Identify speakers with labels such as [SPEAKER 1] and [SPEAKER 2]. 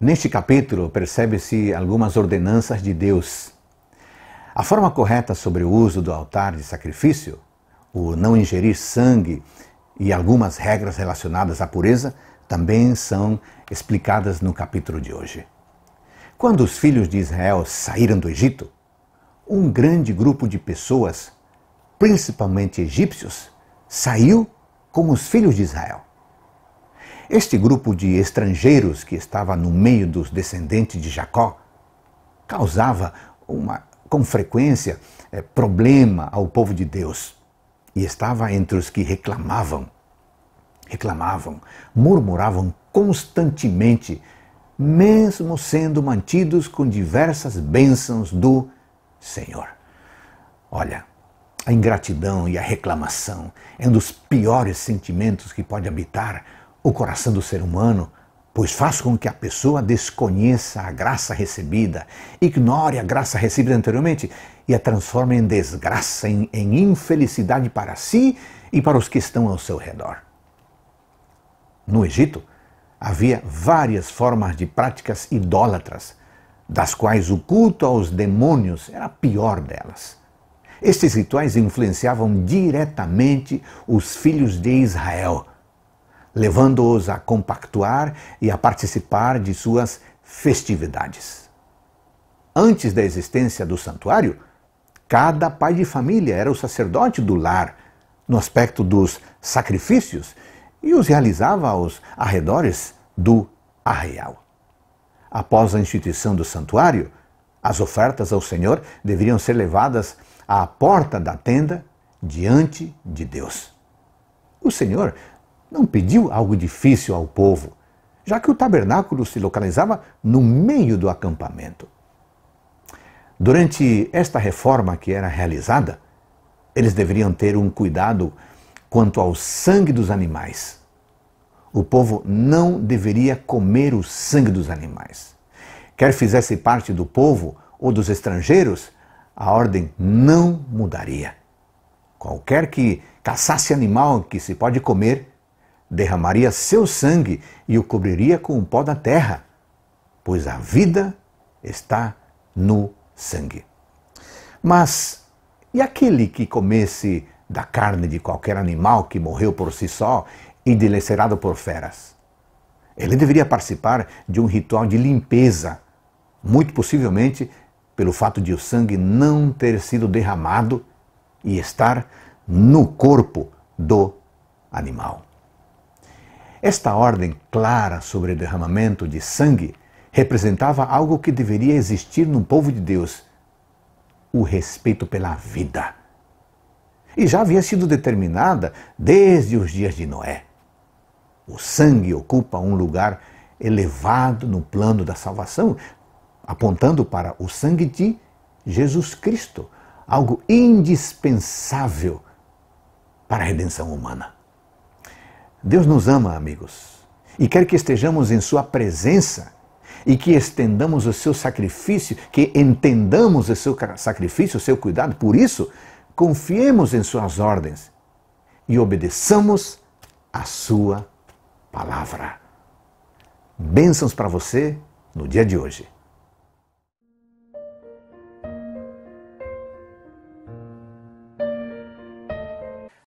[SPEAKER 1] Neste capítulo, percebe-se algumas ordenanças de Deus. A forma correta sobre o uso do altar de sacrifício, o não ingerir sangue e algumas regras relacionadas à pureza também são explicadas no capítulo de hoje. Quando os filhos de Israel saíram do Egito, um grande grupo de pessoas, principalmente egípcios, saiu como os filhos de Israel. Este grupo de estrangeiros que estava no meio dos descendentes de Jacó causava uma, com frequência é, problema ao povo de Deus e estava entre os que reclamavam, reclamavam, murmuravam constantemente, mesmo sendo mantidos com diversas bênçãos do Senhor. Olha, a ingratidão e a reclamação é um dos piores sentimentos que pode habitar o coração do ser humano, pois faz com que a pessoa desconheça a graça recebida, ignore a graça recebida anteriormente e a transforme em desgraça, em, em infelicidade para si e para os que estão ao seu redor. No Egito, havia várias formas de práticas idólatras, das quais o culto aos demônios era a pior delas. Estes rituais influenciavam diretamente os filhos de Israel levando-os a compactuar e a participar de suas festividades. Antes da existência do santuário, cada pai de família era o sacerdote do lar, no aspecto dos sacrifícios, e os realizava aos arredores do arraial. Após a instituição do santuário, as ofertas ao Senhor deveriam ser levadas à porta da tenda diante de Deus. O Senhor não pediu algo difícil ao povo, já que o tabernáculo se localizava no meio do acampamento. Durante esta reforma que era realizada, eles deveriam ter um cuidado quanto ao sangue dos animais. O povo não deveria comer o sangue dos animais. Quer fizesse parte do povo ou dos estrangeiros, a ordem não mudaria. Qualquer que caçasse animal que se pode comer, derramaria seu sangue e o cobriria com o pó da terra, pois a vida está no sangue. Mas e aquele que comesse da carne de qualquer animal que morreu por si só e dilacerado por feras? Ele deveria participar de um ritual de limpeza, muito possivelmente pelo fato de o sangue não ter sido derramado e estar no corpo do animal. Esta ordem clara sobre derramamento de sangue representava algo que deveria existir no povo de Deus: o respeito pela vida. E já havia sido determinada desde os dias de Noé. O sangue ocupa um lugar elevado no plano da salvação, apontando para o sangue de Jesus Cristo, algo indispensável para a redenção humana. Deus nos ama, amigos, e quer que estejamos em Sua presença e que estendamos o seu sacrifício, que entendamos o seu sacrifício, o seu cuidado. Por isso, confiemos em Suas ordens e obedeçamos a Sua palavra. Bênçãos para você no dia de hoje.